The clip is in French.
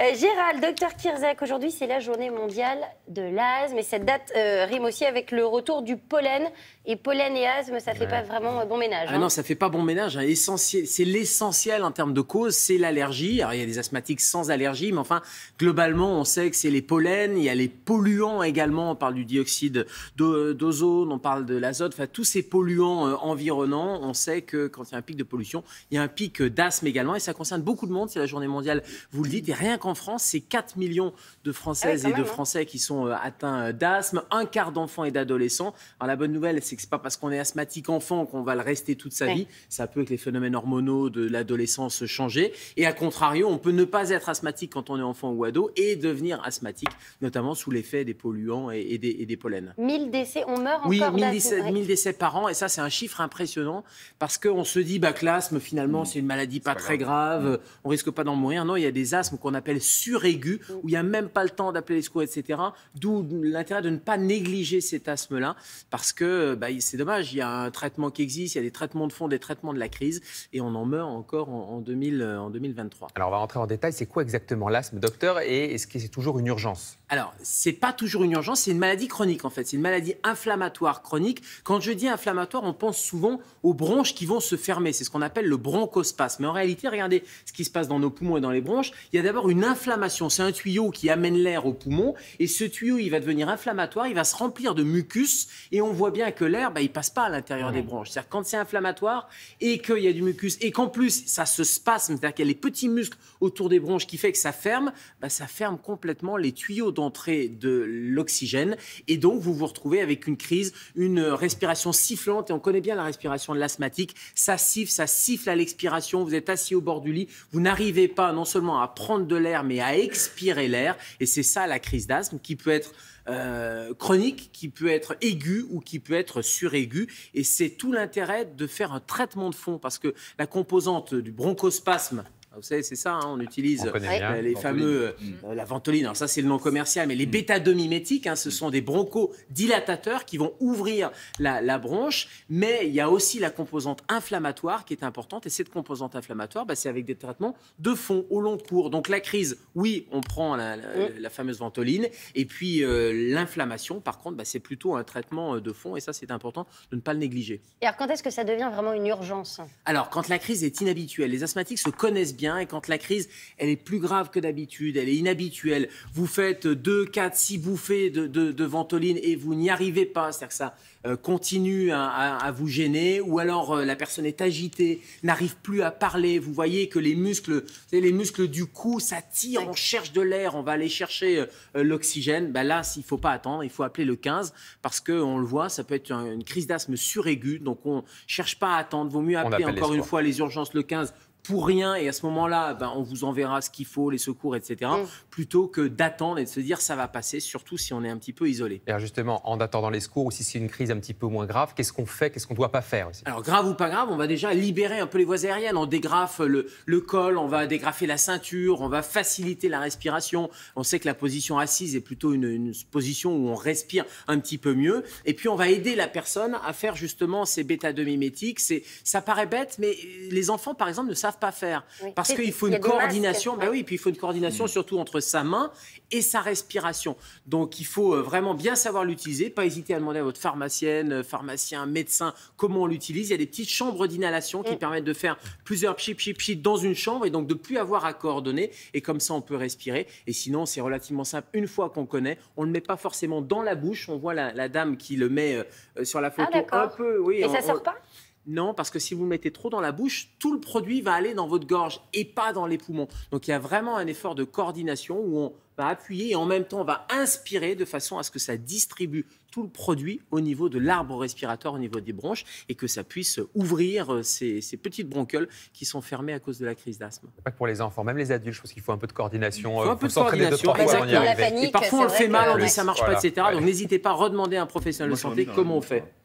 Euh, Gérald, docteur Kirzak, aujourd'hui c'est la journée mondiale de l'asthme et cette date euh, rime aussi avec le retour du pollen. Et pollen et asthme, ça ne fait pas vraiment euh, bon ménage. Ah non, hein. ça ne fait pas bon ménage. Hein. C'est l'essentiel en termes de cause, c'est l'allergie. Alors il y a des asthmatiques sans allergie, mais enfin, globalement, on sait que c'est les pollens, il y a les polluants également. On parle du dioxyde d'ozone, on parle de l'azote, enfin tous ces polluants environnants. On sait que quand il y a un pic de pollution, il y a un pic d'asthme également et ça concerne beaucoup de monde. C'est la journée mondiale, vous le dites, et rien qu'en en France, c'est 4 millions de Françaises ah et de hein. Français qui sont euh, atteints euh, d'asthme, un quart d'enfants et d'adolescents. Alors la bonne nouvelle, c'est que c'est pas parce qu'on est asthmatique enfant qu'on va le rester toute sa vie. Ça peut que les phénomènes hormonaux de l'adolescence changent. Et à contrario, on peut ne pas être asthmatique quand on est enfant ou ado et devenir asthmatique, notamment sous l'effet des polluants et, des, pollens. 1000 décès, on meurt oui, encore 1000 décès, décès par an. Et ça, c'est un chiffre impressionnant parce qu'on se dit bah, que l'asthme, finalement, mmh. c'est une maladie pas, très grave. Mmh. On risque pas d'en mourir. Non, il y a des asthmes qu'on appelle sur suraigu, où il n'y a même pas le temps d'appeler les secours, etc. D'où l'intérêt de ne pas négliger cet asthme-là, parce que bah, c'est dommage, il y a un traitement qui existe, il y a des traitements de fond, des traitements de la crise, et on en meurt encore en, 2000, en 2023. Alors on va rentrer en détail, c'est quoi exactement l'asthme, docteur, et est-ce que c'est toujours une urgence alors, ce n'est pas toujours une urgence, c'est une maladie chronique en fait. C'est une maladie inflammatoire chronique. Quand je dis inflammatoire, on pense souvent aux bronches qui vont se fermer. C'est ce qu'on appelle le bronchospasme. Mais en réalité, regardez ce qui se passe dans nos poumons et dans les bronches. Il y a d'abord une inflammation. C'est un tuyau qui amène l'air au poumon. Et ce tuyau, il va devenir inflammatoire, il va se remplir de mucus. Et on voit bien que l'air, bah, il passe pas à l'intérieur des bronches. C'est-à-dire quand c'est inflammatoire et qu'il y a du mucus et qu'en plus, ça se spasme, c'est-à-dire qu'il y a les petits muscles autour des bronches qui fait que ça ferme, bah, ça ferme complètement les tuyaux de l'oxygène. Et donc, vous vous retrouvez avec une crise, une respiration sifflante. Et on connaît bien la respiration de l'asthmatique. Ça siffle, ça siffle à l'expiration. Vous êtes assis au bord du lit. Vous n'arrivez pas non seulement à prendre de l'air, mais à expirer l'air. Et c'est ça la crise d'asthme qui peut être euh, chronique, qui peut être aiguë ou qui peut être suraiguë. Et c'est tout l'intérêt de faire un traitement de fond parce que la composante du bronchospasme vous savez, c'est ça, hein, on utilise euh, les fameux, euh, mm. euh, la ventoline, alors ça c'est le nom commercial, mais les mm. bêta-domimétiques, hein, ce sont des bronchodilatateurs qui vont ouvrir la, la, bronche, mais il y a aussi la composante inflammatoire qui est importante, et cette composante inflammatoire, bah, c'est avec des traitements de fond au long cours. Donc la crise, oui, on prend la, mm. fameuse ventoline, et puis l'inflammation, par contre, bah, c'est plutôt un traitement de fond, et ça c'est important de ne pas le négliger. Et alors quand est-ce que ça devient vraiment une urgence Alors quand la crise est inhabituelle, les asthmatiques se connaissent bien et quand la crise, elle est plus grave que d'habitude, elle est inhabituelle, vous faites 2, 4, 6 bouffées de, de ventoline et vous n'y arrivez pas, c'est-à-dire ça euh, continue à, vous gêner, ou alors euh, la personne est agitée, n'arrive plus à parler. Vous voyez que les muscles, les muscles du cou s'attirent, on cherche de l'air, on va aller chercher euh, l'oxygène. Ben là, il ne faut pas attendre, il faut appeler le 15 parce que on le voit, ça peut être une crise d'asthme suraiguë, donc on cherche pas à attendre. Vaut mieux appeler encore une fois les urgences le 15 pour rien et à ce moment-là, ben, on vous enverra ce qu'il faut, les secours, etc., mm. plutôt que d'attendre et de se dire ça va passer, surtout si on est un petit peu isolé. justement, en attendant les secours ou si c'est une crise un petit peu moins grave qu'est-ce qu'on fait, qu'est-ce qu'on ne doit pas faire Alors, grave ou pas grave, on va déjà libérer un peu les voies aériennes. On dégrafe le, col, on va dégrafer la ceinture, on va faciliter la respiration. On sait que la position assise est plutôt une, position où on respire un petit peu mieux. Et puis, on va aider la personne à faire justement ces bêta C'est Ça paraît bête, mais les enfants, par exemple, ne savent pas faire. Parce qu'il faut, une coordination. Bah oui, puis il faut une coordination mmh. surtout entre sa main et sa respiration. Donc, il faut euh, vraiment bien savoir l'utiliser, pas hésiter à demander à votre pharmacien pharmacienne, euh, pharmacien, médecin, comment on l'utilise. Il y a des petites chambres d'inhalation qui mm. permettent de faire plusieurs chip chip chip dans une chambre et donc de plus avoir à coordonner. Et comme ça, on peut respirer. Et sinon, c'est relativement simple. Une fois qu'on connaît, on ne le met pas forcément dans la bouche. On voit la, dame qui le met euh, euh, sur la ah, photo un peu. Oui, et on, ça sort pas non, parce que si vous le mettez trop dans la bouche, tout le produit va aller dans votre gorge et pas dans les poumons. Donc il y a vraiment un effort de coordination où on va appuyer et en même temps on va inspirer de façon à ce que ça distribue tout le produit au niveau de l'arbre respiratoire, au niveau des bronches et que ça puisse ouvrir euh, ces, petites bronchioles qui sont fermées à cause de la crise d'asthme. Pas que pour les enfants, même les adultes, je pense qu'il faut un peu de coordination. Il faut euh, un peu de coordination, et parfois on le fait mal, on dit ça marche pas, etc. Donc n'hésitez pas à redemander à un professionnel de santé comment on fait. Hein.